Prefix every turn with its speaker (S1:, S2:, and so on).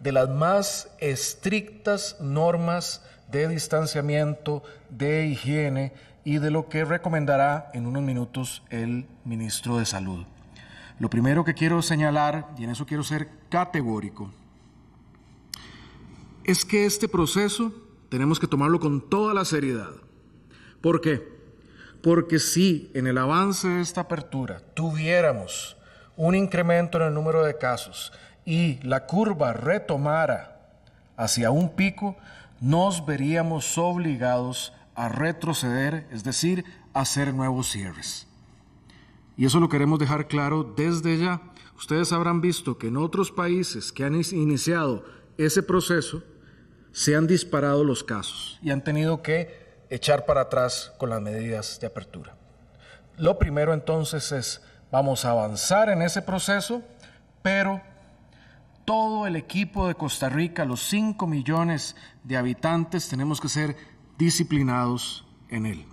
S1: de las más estrictas normas de distanciamiento, de higiene y de lo que recomendará en unos minutos el ministro de Salud. Lo primero que quiero señalar, y en eso quiero ser categórico, es que este proceso tenemos que tomarlo con toda la seriedad. ¿Por qué? Porque si en el avance de esta apertura tuviéramos un incremento en el número de casos, y la curva retomara hacia un pico, nos veríamos obligados a retroceder, es decir, a hacer nuevos cierres. Y eso lo queremos dejar claro desde ya. Ustedes habrán visto que en otros países que han iniciado ese proceso, se han disparado los casos y han tenido que echar para atrás con las medidas de apertura. Lo primero entonces es, vamos a avanzar en ese proceso, pero todo el equipo de Costa Rica, los 5 millones de habitantes, tenemos que ser disciplinados en él.